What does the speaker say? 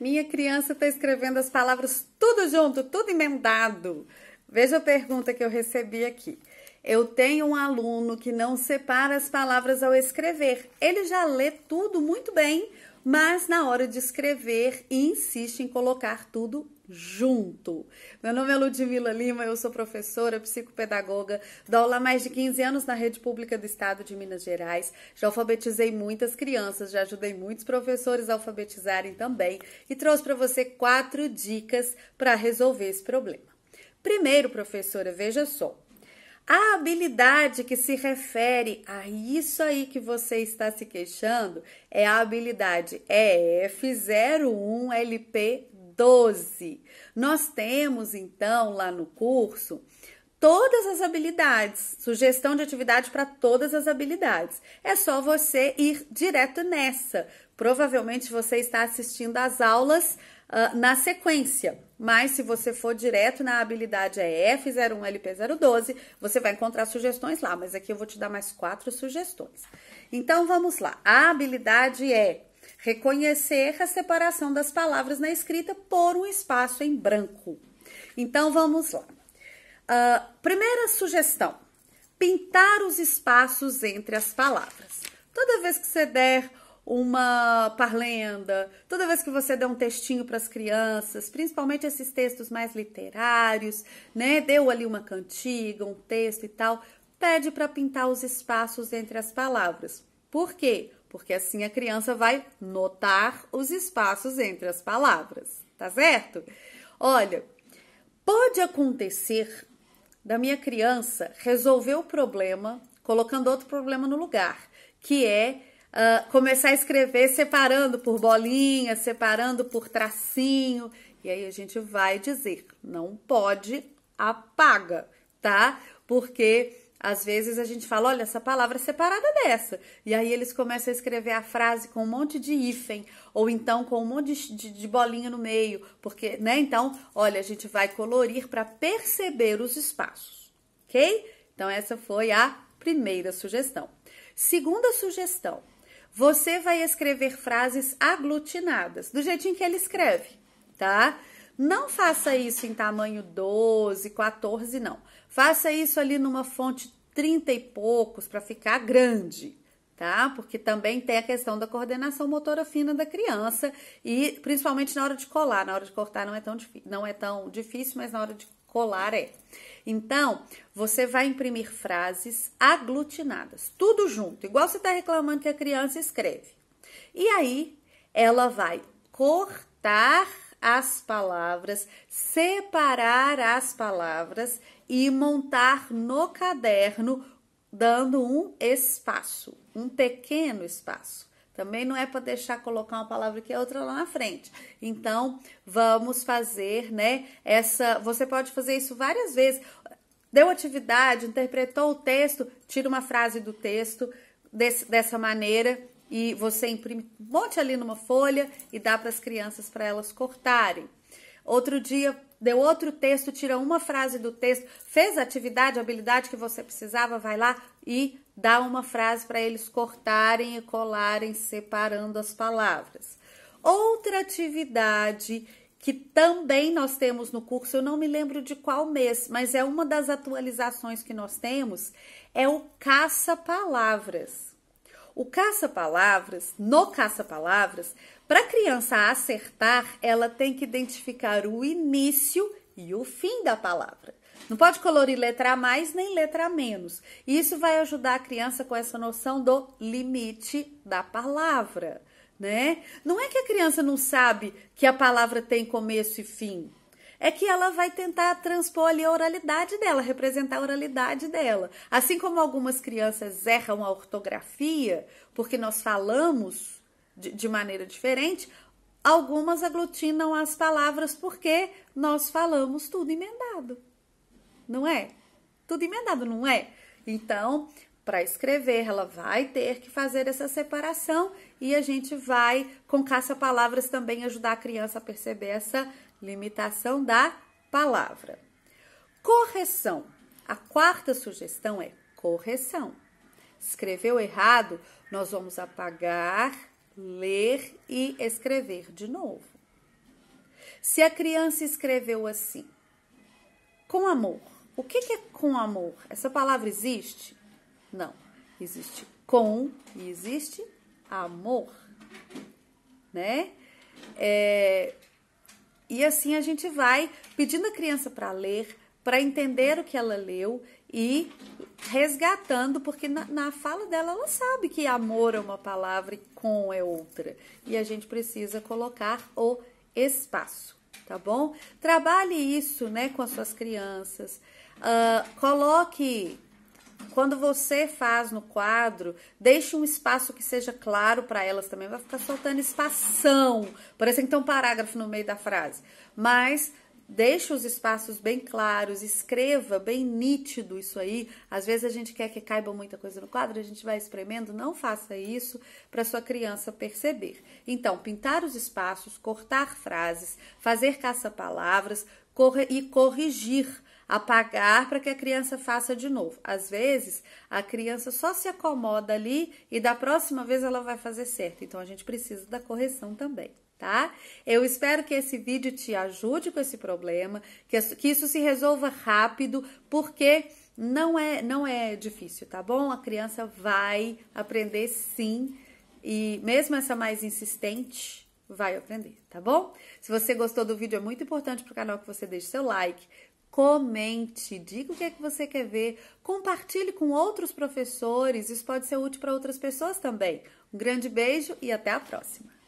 Minha criança está escrevendo as palavras tudo junto, tudo emendado. Veja a pergunta que eu recebi aqui. Eu tenho um aluno que não separa as palavras ao escrever. Ele já lê tudo muito bem, mas na hora de escrever insiste em colocar tudo junto. Meu nome é Ludmila Lima, eu sou professora, psicopedagoga, dou aula há mais de 15 anos na rede pública do estado de Minas Gerais. Já alfabetizei muitas crianças, já ajudei muitos professores a alfabetizarem também e trouxe para você quatro dicas para resolver esse problema. Primeiro, professora, veja só. A habilidade que se refere a isso aí que você está se queixando é a habilidade EF01LP12. Nós temos então lá no curso todas as habilidades, sugestão de atividade para todas as habilidades. É só você ir direto nessa. Provavelmente você está assistindo às aulas uh, na sequência. Mas se você for direto na habilidade é EF01LP012, você vai encontrar sugestões lá, mas aqui eu vou te dar mais quatro sugestões. Então vamos lá. A habilidade é reconhecer a separação das palavras na escrita por um espaço em branco. Então vamos lá. Uh, primeira sugestão: pintar os espaços entre as palavras. Toda vez que você der uma parlenda, toda vez que você der um textinho para as crianças, principalmente esses textos mais literários, né? Deu ali uma cantiga, um texto e tal, pede para pintar os espaços entre as palavras. Por quê? Porque assim a criança vai notar os espaços entre as palavras, tá certo? Olha, pode acontecer da minha criança resolver o problema colocando outro problema no lugar, que é uh, começar a escrever separando por bolinha, separando por tracinho. E aí a gente vai dizer, não pode, apaga, tá? Porque às vezes a gente fala, olha, essa palavra é separada dessa. E aí eles começam a escrever a frase com um monte de hífen, ou então com um monte de, de, de bolinha no meio, porque, né? Então, olha, a gente vai colorir para perceber os espaços, ok? Então, essa foi a primeira sugestão. Segunda sugestão, você vai escrever frases aglutinadas, do jeitinho que ele escreve, tá? Não faça isso em tamanho 12, 14, não. Faça isso ali numa fonte 30 e poucos para ficar grande, tá? Porque também tem a questão da coordenação motora fina da criança e principalmente na hora de colar, na hora de cortar não é tão, não é tão difícil, mas na hora de Colar é. Então, você vai imprimir frases aglutinadas, tudo junto, igual você está reclamando que a criança escreve. E aí, ela vai cortar as palavras, separar as palavras e montar no caderno, dando um espaço, um pequeno espaço. Também não é para deixar colocar uma palavra que é outra lá na frente. Então, vamos fazer, né? Essa, você pode fazer isso várias vezes. Deu atividade, interpretou o texto, tira uma frase do texto desse, dessa maneira e você imprime monte ali numa folha e dá para as crianças para elas cortarem. Outro dia deu outro texto, tira uma frase do texto, fez a atividade, a habilidade que você precisava, vai lá e dá uma frase para eles cortarem e colarem, separando as palavras. Outra atividade que também nós temos no curso, eu não me lembro de qual mês, mas é uma das atualizações que nós temos, é o caça-palavras. O caça-palavras, no caça-palavras, para a criança acertar, ela tem que identificar o início e o fim da palavra. Não pode colorir letra mais nem letra menos. Isso vai ajudar a criança com essa noção do limite da palavra, né? Não é que a criança não sabe que a palavra tem começo e fim. É que ela vai tentar transpor ali a oralidade dela, representar a oralidade dela. Assim como algumas crianças erram a ortografia, porque nós falamos de, de maneira diferente, Algumas aglutinam as palavras porque nós falamos tudo emendado não é? Tudo emendado, não é? Então, para escrever, ela vai ter que fazer essa separação e a gente vai, com caça-palavras, também ajudar a criança a perceber essa limitação da palavra. Correção. A quarta sugestão é correção. Escreveu errado, nós vamos apagar, ler e escrever de novo. Se a criança escreveu assim, com amor, o que, que é com amor? Essa palavra existe? Não. Existe com e existe amor, né? É, e assim a gente vai pedindo a criança para ler, para entender o que ela leu e resgatando, porque na, na, fala dela ela sabe que amor é uma palavra e com é outra. E a gente precisa colocar o espaço tá bom? Trabalhe isso, né, com as suas crianças. Uh, coloque quando você faz no quadro, deixe um espaço que seja claro para elas também. Vai ficar soltando espação, parece que tem um parágrafo no meio da frase. Mas Deixe os espaços bem claros, escreva bem nítido isso aí. Às vezes a gente quer que caiba muita coisa no quadro, a gente vai espremendo, não faça isso para sua criança perceber. Então, pintar os espaços, cortar frases, fazer caça-palavras e corrigir apagar para que a criança faça de novo. Às vezes, a criança só se acomoda ali e da próxima vez ela vai fazer certo. Então, a gente precisa da correção também tá? Eu espero que esse vídeo te ajude com esse problema, que isso se resolva rápido, porque não é, não é difícil, tá bom? A criança vai aprender sim, e mesmo essa mais insistente, vai aprender, tá bom? Se você gostou do vídeo, é muito importante para o canal que você deixe seu like, comente, diga o que é que você quer ver, compartilhe com outros professores, isso pode ser útil para outras pessoas também. Um grande beijo e até a próxima!